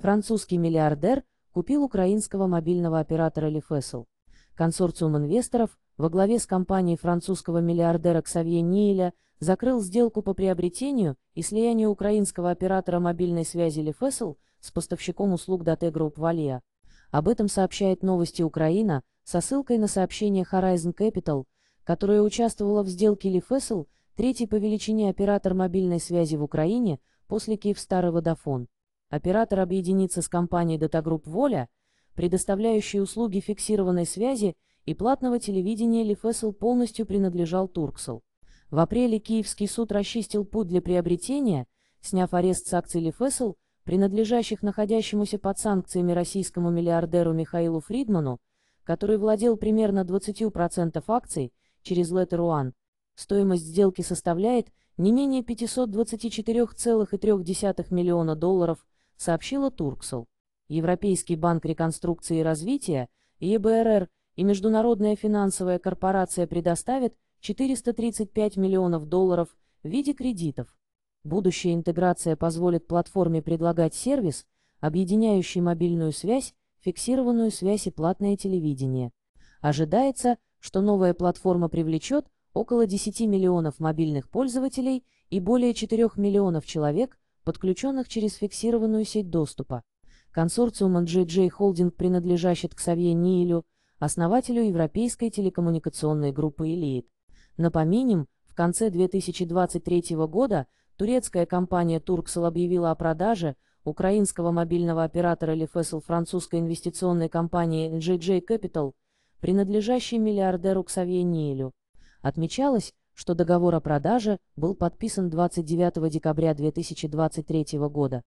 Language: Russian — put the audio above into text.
Французский миллиардер купил украинского мобильного оператора Лифесл. Консорциум инвесторов во главе с компанией французского миллиардера Ксавье Ниеля закрыл сделку по приобретению и слиянию украинского оператора мобильной связи Лифесл с поставщиком услуг Дате Групп Валия. Об этом сообщает новости Украина со ссылкой на сообщение Horizon Capital, которая участвовала в сделке Лифесл, третий по величине оператор мобильной связи в Украине после Киевстар и Водофон. Оператор объединится с компанией «Датагрупп Воля», предоставляющей услуги фиксированной связи и платного телевидения Лифесл полностью принадлежал Турксел. В апреле Киевский суд расчистил путь для приобретения, сняв арест с акций Лифесл, принадлежащих находящемуся под санкциями российскому миллиардеру Михаилу Фридману, который владел примерно 20% акций через Letter One. Стоимость сделки составляет не менее 524,3 миллиона долларов – сообщила Турксел. Европейский банк реконструкции и развития, ЕБРР и Международная финансовая корпорация предоставят 435 миллионов долларов в виде кредитов. Будущая интеграция позволит платформе предлагать сервис, объединяющий мобильную связь, фиксированную связь и платное телевидение. Ожидается, что новая платформа привлечет около 10 миллионов мобильных пользователей и более 4 миллионов человек, подключенных через фиксированную сеть доступа. Консорциум JJ Holding принадлежащий к Савье Ниилю, основателю Европейской телекоммуникационной группы «Элит». Напомним, в конце 2023 года турецкая компания Turkcell объявила о продаже украинского мобильного оператора «Лефесл» французской инвестиционной компании «JJ Capital», принадлежащей миллиардеру Ксавье Ниилю. Отмечалось, что договор о продаже был подписан 29 декабря 2023 года,